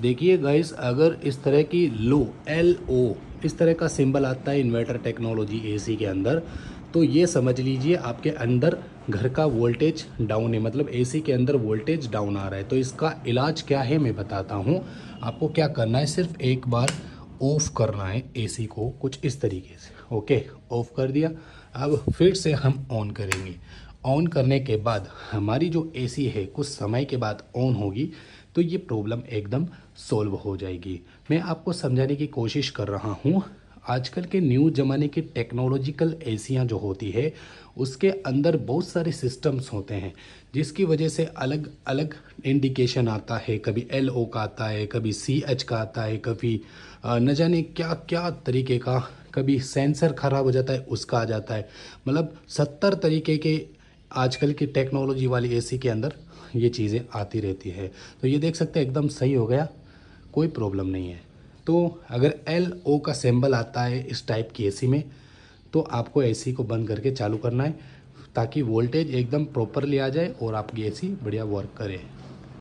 देखिए गाइस अगर इस तरह की लो एल ओ इस तरह का सिंबल आता है इन्वर्टर टेक्नोलॉजी एसी के अंदर तो ये समझ लीजिए आपके अंदर घर का वोल्टेज डाउन है मतलब एसी के अंदर वोल्टेज डाउन आ रहा है तो इसका इलाज क्या है मैं बताता हूँ आपको क्या करना है सिर्फ एक बार ऑफ़ करना है एसी को कुछ इस तरीके से ओके ऑफ़ कर दिया अब फिर से हम ऑन करेंगे ऑन करने के बाद हमारी जो एसी है कुछ समय के बाद ऑन होगी तो ये प्रॉब्लम एकदम सॉल्व हो जाएगी मैं आपको समझाने की कोशिश कर रहा हूँ आजकल के न्यू ज़माने की टेक्नोलॉजिकल एसियाँ जो होती है उसके अंदर बहुत सारे सिस्टम्स होते हैं जिसकी वजह से अलग अलग इंडिकेशन आता है कभी एल ओ का आता है कभी सी एच का आता है कभी न जाने क्या क्या तरीके का कभी सेंसर ख़राब हो जाता है उसका आ जाता है मतलब सत्तर तरीके के आजकल की टेक्नोलॉजी वाली एसी के अंदर ये चीज़ें आती रहती है तो ये देख सकते हैं एकदम सही हो गया कोई प्रॉब्लम नहीं है तो अगर एल ओ का सिंबल आता है इस टाइप की एसी में तो आपको एसी को बंद करके चालू करना है ताकि वोल्टेज एकदम प्रॉपरली आ जाए और आपकी एसी बढ़िया वर्क करे